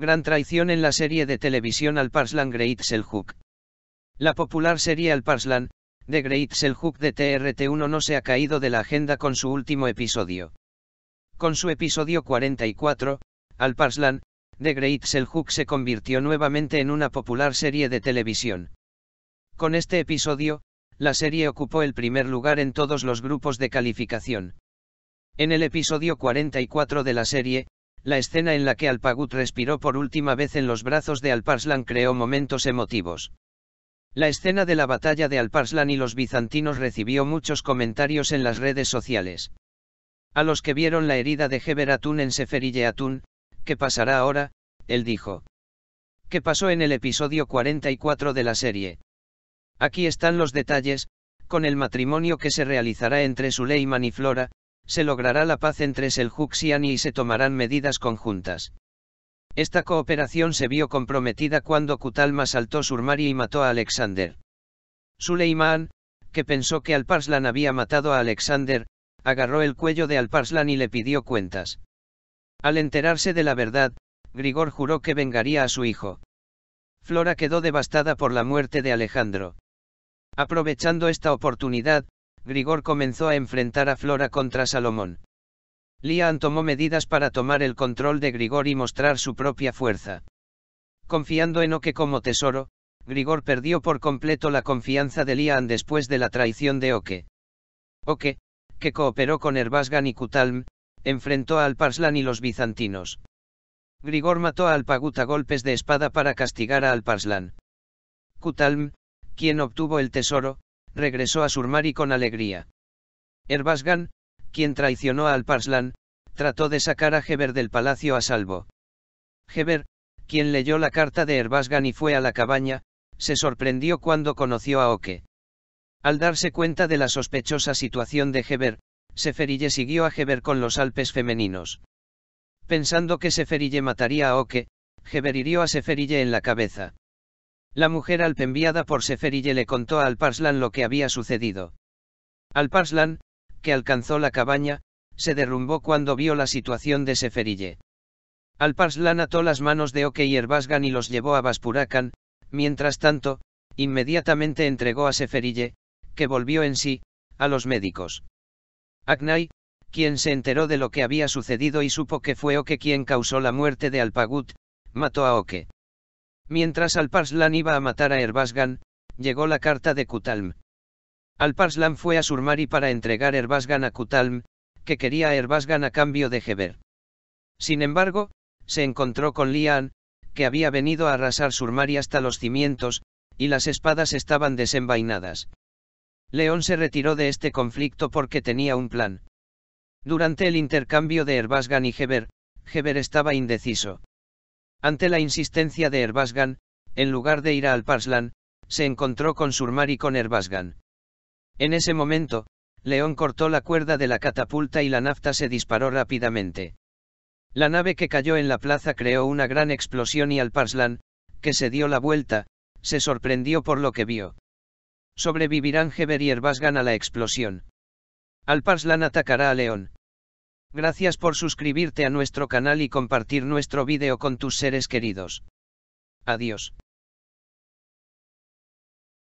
Gran traición en la serie de televisión Alparslan Parslan Great Seljuk. La popular serie Alparslan, de Great Seljuk de TRT1 no se ha caído de la agenda con su último episodio. Con su episodio 44, Alparslan, de Great Seljuk se convirtió nuevamente en una popular serie de televisión. Con este episodio, la serie ocupó el primer lugar en todos los grupos de calificación. En el episodio 44 de la serie, la escena en la que Alpagut respiró por última vez en los brazos de Alparslan creó momentos emotivos. La escena de la batalla de Alparslan y los bizantinos recibió muchos comentarios en las redes sociales. A los que vieron la herida de Heber Atún en Seferille Atún, ¿qué pasará ahora? él dijo. ¿Qué pasó en el episodio 44 de la serie? Aquí están los detalles, con el matrimonio que se realizará entre Suleiman y Flora, se logrará la paz entre Seljuksiani y se tomarán medidas conjuntas. Esta cooperación se vio comprometida cuando Kutalma saltó Surmari y mató a Alexander. Suleiman, que pensó que Alparslan había matado a Alexander, agarró el cuello de Alparslan y le pidió cuentas. Al enterarse de la verdad, Grigor juró que vengaría a su hijo. Flora quedó devastada por la muerte de Alejandro. Aprovechando esta oportunidad, Grigor comenzó a enfrentar a Flora contra Salomón. Lian tomó medidas para tomar el control de Grigor y mostrar su propia fuerza. Confiando en Oke como tesoro, Grigor perdió por completo la confianza de Lian después de la traición de Oke. Oke, que cooperó con Herbasgan y Kutalm, enfrentó a Alparslan y los bizantinos. Grigor mató a Alpagut a golpes de espada para castigar a Alparslan. Kutalm, quien obtuvo el tesoro, regresó a Surmari con alegría. Erbasgan, quien traicionó a Alparslan, trató de sacar a Heber del palacio a salvo. Heber, quien leyó la carta de Erbasgan y fue a la cabaña, se sorprendió cuando conoció a Oke. Al darse cuenta de la sospechosa situación de Heber, Seferille siguió a Heber con los Alpes femeninos. Pensando que Seferille mataría a Oke, Heber hirió a Seferille en la cabeza. La mujer alp enviada por Seferille le contó a Alparslan lo que había sucedido. Alparslan, que alcanzó la cabaña, se derrumbó cuando vio la situación de Seferille. Alparslan ató las manos de Oke y Herbasgan y los llevó a Baspurakan, mientras tanto, inmediatamente entregó a Seferille, que volvió en sí, a los médicos. Aknai, quien se enteró de lo que había sucedido y supo que fue Oke quien causó la muerte de Alpagut, mató a Oke. Mientras Alparslan iba a matar a Herbasgan, llegó la carta de Kutalm. Alparslan fue a Surmari para entregar Ervazgan a Kutalm, que quería a a cambio de Heber. Sin embargo, se encontró con Lian, que había venido a arrasar Surmari hasta los cimientos, y las espadas estaban desenvainadas. León se retiró de este conflicto porque tenía un plan. Durante el intercambio de Herbasgan y Heber, Heber estaba indeciso. Ante la insistencia de Herbasgan, en lugar de ir a Alparslan, se encontró con Surmar y con Herbasgan. En ese momento, León cortó la cuerda de la catapulta y la nafta se disparó rápidamente. La nave que cayó en la plaza creó una gran explosión y Alparslan, que se dio la vuelta, se sorprendió por lo que vio. Sobrevivirán Heber y Herbasgan a la explosión. Alparslan atacará a León. Gracias por suscribirte a nuestro canal y compartir nuestro video con tus seres queridos. Adiós.